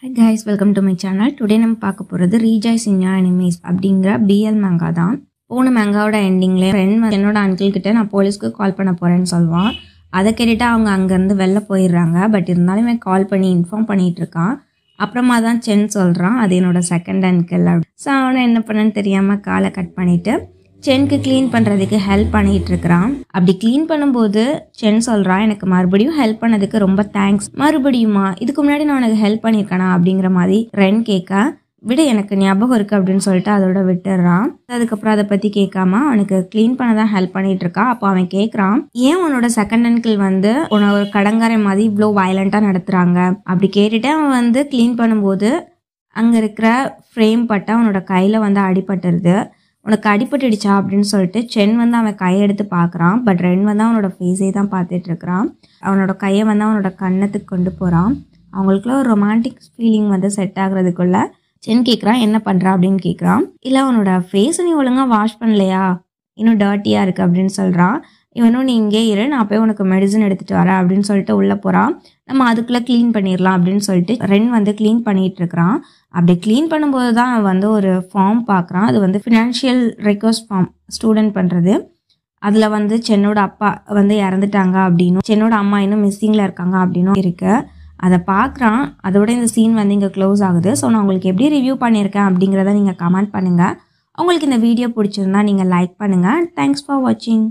high guys welcome to my channel today நம்ம பார்க்க போகிறது ரீஜாய் சின்யா அனிமேஸ் அப்படிங்கிற பிஎல் மேங்கா தான் போன மேங்காவோட எண்டிங்ல ஃப்ரெண்ட் என்னோட அங்கிள் கிட்ட நான் போலீஸ்க்கு கால் பண்ண போகிறேன்னு சொல்லுவான் அதை கேட்டுட்டு அவங்க அங்கேருந்து வெளில போயிடுறாங்க பட் இருந்தாலும் இவன் கால் பண்ணி இன்ஃபார்ம் பண்ணிட்டு இருக்கான் அப்புறமா தான் சென் சொல்கிறான் அது என்னோட செகண்ட் அண்ட் அப்படின்னு ஸோ அவனை என்ன பண்ணுன்னு தெரியாமல் காலை கட் பண்ணிவிட்டு சென்க்கு க்ளீன் பண்ணுறதுக்கு ஹெல்ப் பண்ணிகிட்டு இருக்கிறான் அப்படி க்ளீன் பண்ணும்போது சென் சொல்கிறான் எனக்கு மறுபடியும் ஹெல்ப் பண்ணதுக்கு ரொம்ப தேங்க்ஸ் மறுபடியுமா இதுக்கு முன்னாடி நான் உனக்கு ஹெல்ப் பண்ணியிருக்கேனா அப்படிங்கிற மாதிரி ரென் கேட்க விட எனக்கு ஞாபகம் இருக்குது அப்படின்னு சொல்லிட்டு அதோட விட்டுறான் அதுக்கப்புறம் அதை பற்றி கேட்காம அவனுக்கு க்ளீன் பண்ண தான் ஹெல்ப் பண்ணிகிட்டு இருக்கா அப்போ அவன் கேட்குறான் ஏன் உன்னோட செகண்ட் அங்கிள் வந்து உன ஒரு கடங்காரை மாதிரி இவ்வளோ வயலண்ட்டாக நடத்துகிறாங்க அப்படி கேட்டுட்டு அவன் வந்து க்ளீன் பண்ணும்போது அங்கே இருக்கிற ஃப்ரேம் பட்டு அவனோட கையில் வந்து அடிபட்டுருது உனக்கு அடிபட்டுடுச்சா அப்படின்னு சொல்லிட்டு சென் வந்து அவன் கையை எடுத்து பார்க்குறான் பட் ரென் வந்து அவனோட ஃபேஸே தான் பார்த்துட்டு இருக்கிறான் அவனோட கையை வந்து அவனோட கன்னத்துக்கு கொண்டு போகிறான் அவங்களுக்குள்ள ஒரு ரொமான்டிக் ஃபீலிங் வந்து செட் ஆகுறதுக்குள்ள சென் கேட்குறான் என்ன பண்ணுறான் அப்படின்னு கேட்குறான் இல்லை அவனோட ஃபேஸை நீ ஒழுங்காக வாஷ் பண்ணலையா இன்னும் டர்ட்டியாக இருக்குது அப்படின்னு சொல்கிறான் இவனும் நீ இங்கே இரு நான் போய் உனக்கு மெடிசன் எடுத்துகிட்டு வரேன் அப்படின்னு சொல்லிட்டு உள்ளே போகிறான் நம்ம அதுக்குள்ளே க்ளீன் பண்ணிடலாம் அப்படின்னு சொல்லிட்டு ரென் வந்து க்ளீன் பண்ணிகிட்டு இருக்கிறான் அப்படி க்ளீன் பண்ணும்போது தான் அவன் வந்து ஒரு ஃபார்ம் பார்க்குறான் அது வந்து ஃபினான்ஷியல் ரெக்வஸ்ட் ஃபார்ம் ஸ்டூடெண்ட் பண்ணுறது அதில் வந்து சென்னோட அப்பா வந்து இறந்துட்டாங்க அப்படின்னும் சென்னோட அம்மா இன்னும் மிஸ்ஸிங்கில் இருக்காங்க அப்படின்னும் இருக்குது அதை பார்க்குறான் அதோட இந்த சீன் வந்து இங்கே க்ளோஸ் ஆகுது ஸோ நான் உங்களுக்கு எப்படி ரிவ்யூ பண்ணியிருக்கேன் அப்படிங்கிறத நீங்கள் கமெண்ட் பண்ணுங்கள் உங்களுக்கு இந்த வீடியோ பிடிச்சிருந்தா நீங்கள் லைக் பண்ணுங்கள் தேங்க்ஸ் ஃபார் வாட்சிங்